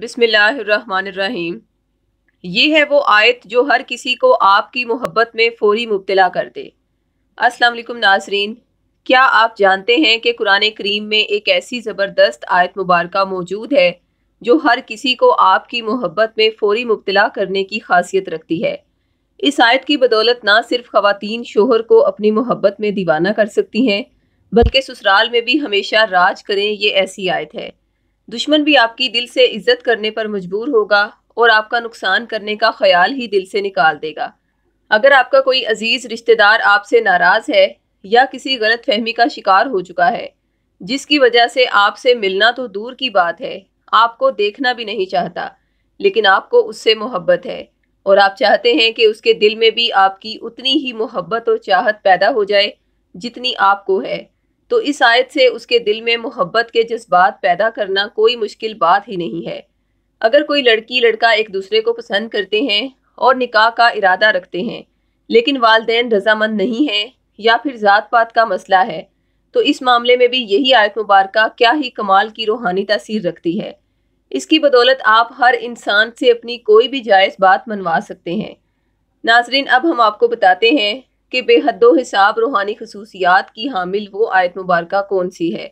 बिसमीम ये है वो आयत जो हर किसी को आपकी मोहब्बत में फ़ौरी मुबतला कर दे असलम नाजरीन क्या आप जानते हैं कि कुरान करीम में एक ऐसी ज़बरदस्त आयत मुबारक मौजूद है जो हर किसी को आपकी मोहब्बत में फ़ौरी मुबतला करने की खासियत रखती है इस आयत की बदौलत ना सिर्फ खातन शोहर को अपनी मोहब्बत में दीवाना कर सकती हैं बल्कि ससुराल में भी हमेशा राज करें ये ऐसी आयत है दुश्मन भी आपकी दिल से इज्जत करने पर मजबूर होगा और आपका नुकसान करने का ख्याल ही दिल से निकाल देगा अगर आपका कोई अजीज़ रिश्तेदार आपसे नाराज़ है या किसी गलत फहमी का शिकार हो चुका है जिसकी वजह से आपसे मिलना तो दूर की बात है आपको देखना भी नहीं चाहता लेकिन आपको उससे मोहब्बत है और आप चाहते हैं कि उसके दिल में भी आपकी उतनी ही मोहब्बत और चाहत पैदा हो जाए जितनी आपको है तो इस आयत से उसके दिल में मोहब्बत के जज्बात पैदा करना कोई मुश्किल बात ही नहीं है अगर कोई लड़की लड़का एक दूसरे को पसंद करते हैं और निकाह का इरादा रखते हैं लेकिन वालदेन रजामंद नहीं हैं या फिर ज़ात पात का मसला है तो इस मामले में भी यही आयत मुबारक क्या ही कमाल की रूहानी तासीर रखती है इसकी बदौलत आप हर इंसान से अपनी कोई भी जायज़ बात मनवा सकते हैं नाजरीन अब हम आपको बताते हैं कि बेहदो हिसाब रूहानी खसूसियात की हामिल वो आयत मुबारक कौन सी है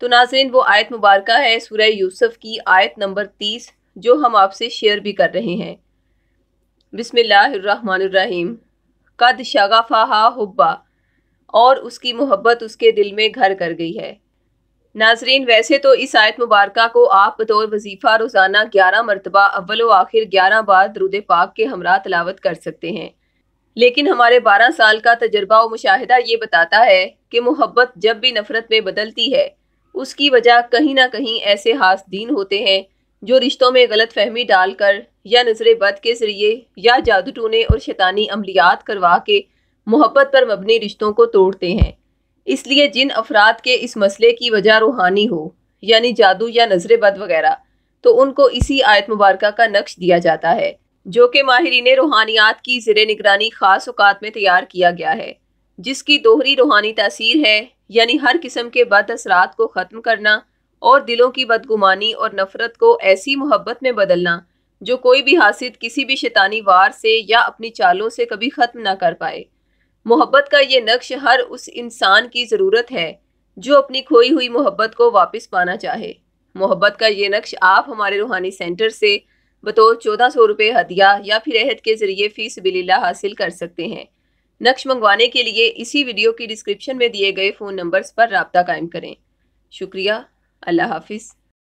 तो नाजरीन वो आयत मुबारक है सूर्य यूसुफ की आयत नंबर तीस जो हम आपसे शेयर भी कर रहे हैं बिसमीम कद फ़ाहा हुब्बा और उसकी मोहब्बत उसके दिल में घर कर गई है नाजरीन वैसे तो इस आयत मुबारक को आप बतौर वजीफ़ा रोज़ाना ग्यारह मरतबा अव्वल व आखिर ग्यारह बार दरुद पाक के हमरा तलावत कर सकते हैं लेकिन हमारे 12 साल का तजर्बा और मुशाहिदा ये बताता है कि मोहब्बत जब भी नफ़रत में बदलती है उसकी वजह कहीं ना कहीं ऐसे हासदीन होते हैं जो रिश्तों में गलत फहमी डालकर या नजर बद के ज़रिए या जादू टूने और शैतानी अमलियात करवा के मोहब्बत पर मबनी रिश्तों को तोड़ते हैं इसलिए जिन अफराद के इस मसले की वजह रूहानी हो यानी जादू या नजर बद वगैरह तो उनको इसी आयत मुबारक का नक्श दिया जाता है जो कि माहरीन रूहानियात की ज़र निगरानी ख़ास अवत में तैयार किया गया है जिसकी दोहरी रूहानी तसीर है यानी हर किस्म के बद असरात को ख़त्म करना और दिलों की बदगुमानी और नफ़रत को ऐसी मोहब्बत में बदलना जो कोई भी हासिल किसी भी शैतानी वार से या अपनी चालों से कभी ख़त्म ना कर पाए मोहब्बत का ये नक्श हर उस इंसान की ज़रूरत है जो अपनी खोई हुई मोहब्बत को वापस पाना चाहे मोहब्बत का ये नक्श आप हमारे रूहानी सेंटर से बतौर चौदह सौ रुपये हदिया या फिर अहद के जरिए फीस बिलीला हासिल कर सकते हैं नक्श मंगवाने के लिए इसी वीडियो की डिस्क्रिप्शन में दिए गए फ़ोन नंबर्स पर रबता कायम करें शुक्रिया अल्लाह हाफिज़